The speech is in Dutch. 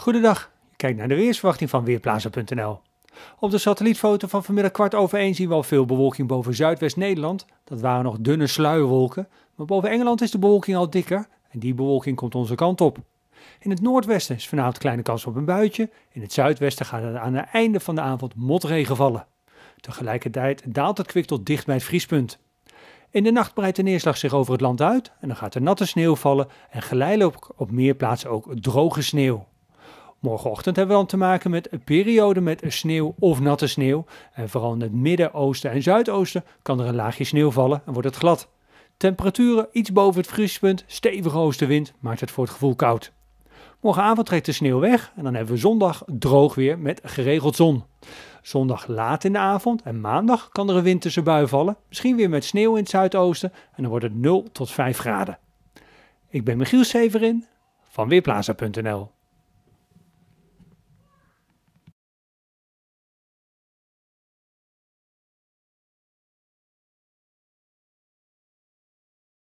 Goedendag, je kijkt naar de weersverwachting van Weerplaza.nl. Op de satellietfoto van vanmiddag kwart over één zien we al veel bewolking boven Zuidwest-Nederland. Dat waren nog dunne sluierwolken, maar boven Engeland is de bewolking al dikker en die bewolking komt onze kant op. In het noordwesten is vanavond kleine kans op een buitje. In het zuidwesten gaat er aan het einde van de avond motregen vallen. Tegelijkertijd daalt het kwik tot dicht bij het vriespunt. In de nacht breidt de neerslag zich over het land uit en dan gaat er natte sneeuw vallen en geleidelijk op meer plaatsen ook droge sneeuw. Morgenochtend hebben we dan te maken met een periode met sneeuw of natte sneeuw. En vooral in het midden-oosten en zuidoosten kan er een laagje sneeuw vallen en wordt het glad. Temperaturen iets boven het vriespunt, stevige oostenwind maakt het voor het gevoel koud. Morgenavond trekt de sneeuw weg en dan hebben we zondag droog weer met geregeld zon. Zondag laat in de avond en maandag kan er een winterse bui vallen, misschien weer met sneeuw in het zuidoosten en dan wordt het 0 tot 5 graden. Ik ben Michiel Severin van Weerplaza.nl